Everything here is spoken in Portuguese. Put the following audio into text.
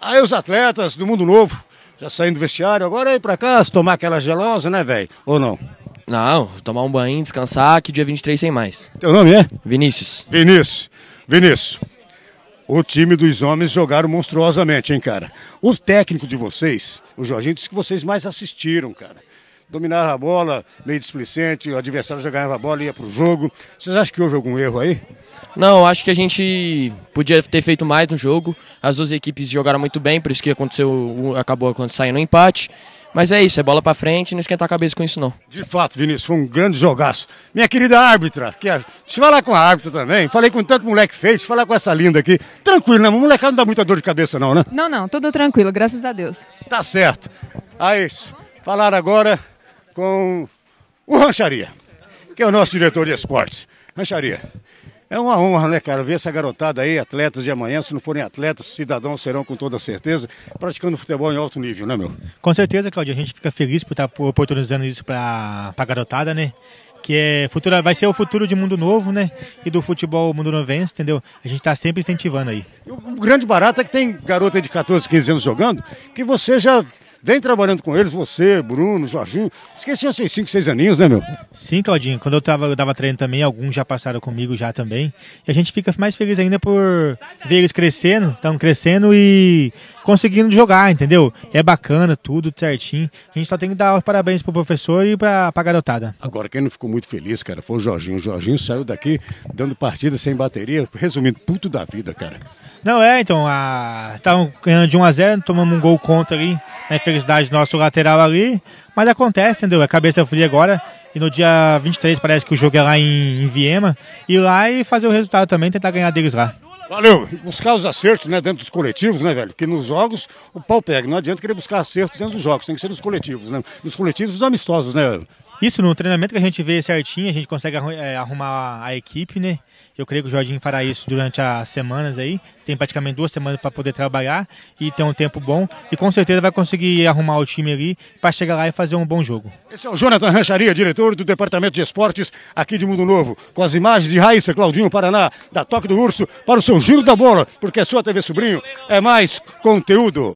Aí os atletas do Mundo Novo, já saindo do vestiário, agora é ir pra casa tomar aquela gelosa, né, velho? Ou não? Não, tomar um banho, descansar, que dia 23 sem mais. Teu nome é? Vinícius. Vinícius. Vinícius. O time dos homens jogaram monstruosamente, hein, cara? O técnico de vocês, o Jorginho, disse que vocês mais assistiram, cara dominava a bola, meio displicente, o adversário já ganhava a bola e ia para o jogo. Vocês acham que houve algum erro aí? Não, acho que a gente podia ter feito mais no jogo. As duas equipes jogaram muito bem, por isso que aconteceu, acabou quando saindo o empate. Mas é isso, é bola para frente, não esquentar a cabeça com isso não. De fato, Vinícius, foi um grande jogaço. Minha querida árbitra, que é... eu falar com a árbitra também. Falei com tanto moleque fez, falar com essa linda aqui. Tranquilo, né? O moleque não dá muita dor de cabeça não, né? Não, não, tudo tranquilo, graças a Deus. Tá certo. Ah, isso. falaram agora com o Rancharia, que é o nosso diretor de esportes. Rancharia, é uma honra, né, cara, ver essa garotada aí, atletas de amanhã, se não forem atletas, cidadãos serão com toda certeza, praticando futebol em alto nível, né, meu? Com certeza, Claudio, a gente fica feliz por estar tá oportunizando isso para a garotada, né? que é futuro vai ser o futuro de mundo novo, né? E do futebol mundo novense, entendeu? A gente está sempre incentivando aí. O grande barato é que tem garota de 14, 15 anos jogando, que você já Vem trabalhando com eles, você, Bruno, Jorginho. Esqueci seus cinco, seis aninhos, né, meu? Sim, Claudinho. Quando eu tava, eu tava treinando também, alguns já passaram comigo já também. E a gente fica mais feliz ainda por ver eles crescendo, estão crescendo e conseguindo jogar, entendeu? É bacana, tudo certinho. A gente só tem que dar os parabéns pro professor e pra, pra garotada. Agora, quem não ficou muito feliz, cara, foi o Jorginho. O Jorginho saiu daqui dando partida sem bateria, resumindo, puto da vida, cara. Não, é, então, a... Tá ganhando de 1x0, tomamos um gol contra ali, na infelicidade do nosso lateral ali, mas acontece, entendeu? É cabeça fria agora, e no dia 23 parece que o jogo é lá em, em Viena, ir lá e fazer o resultado também, tentar ganhar deles lá. Valeu. Buscar os acertos né, dentro dos coletivos, né, velho? Porque nos jogos o pau pega. Não adianta querer buscar acertos dentro dos jogos, tem que ser nos coletivos, né? Nos coletivos os amistosos, né? Velho? Isso, no treinamento que a gente vê certinho, a gente consegue é, arrumar a equipe, né? Eu creio que o Jorginho fará isso durante as semanas aí. Tem praticamente duas semanas para poder trabalhar e ter um tempo bom. E com certeza vai conseguir arrumar o time ali para chegar lá e fazer um bom jogo. Esse é o Jonathan Rancharia, diretor do Departamento de Esportes aqui de Mundo Novo. Com as imagens de Raíssa Claudinho Paraná, da Toque do Urso, para o seu Giro da Bola, porque a é sua TV Sobrinho é mais conteúdo.